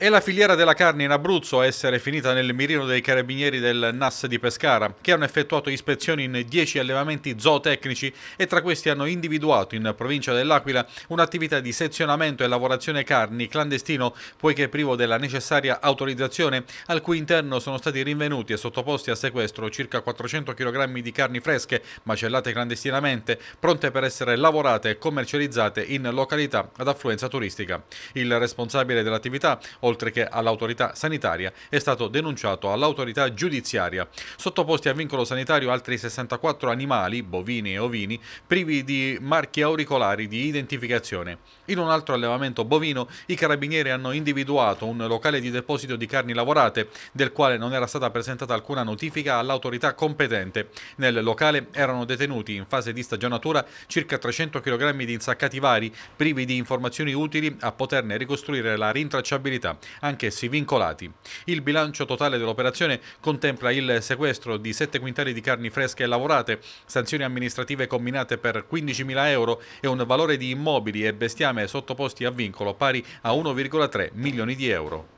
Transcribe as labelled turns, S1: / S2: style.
S1: È la filiera della carne in Abruzzo a essere finita nel mirino dei carabinieri del NAS di Pescara, che hanno effettuato ispezioni in 10 allevamenti zootecnici e tra questi hanno individuato in provincia dell'Aquila un'attività di sezionamento e lavorazione carni clandestino, poiché privo della necessaria autorizzazione, al cui interno sono stati rinvenuti e sottoposti a sequestro circa 400 kg di carni fresche, macellate clandestinamente, pronte per essere lavorate e commercializzate in località ad affluenza turistica. Il responsabile dell'attività, oltre che all'autorità sanitaria, è stato denunciato all'autorità giudiziaria. Sottoposti a vincolo sanitario altri 64 animali, bovini e ovini, privi di marchi auricolari di identificazione. In un altro allevamento bovino, i carabinieri hanno individuato un locale di deposito di carni lavorate, del quale non era stata presentata alcuna notifica all'autorità competente. Nel locale erano detenuti in fase di stagionatura circa 300 kg di insaccati vari, privi di informazioni utili a poterne ricostruire la rintracciabilità anch'essi vincolati. Il bilancio totale dell'operazione contempla il sequestro di 7 quintali di carni fresche e lavorate, sanzioni amministrative combinate per 15.000 euro e un valore di immobili e bestiame sottoposti a vincolo pari a 1,3 milioni di euro.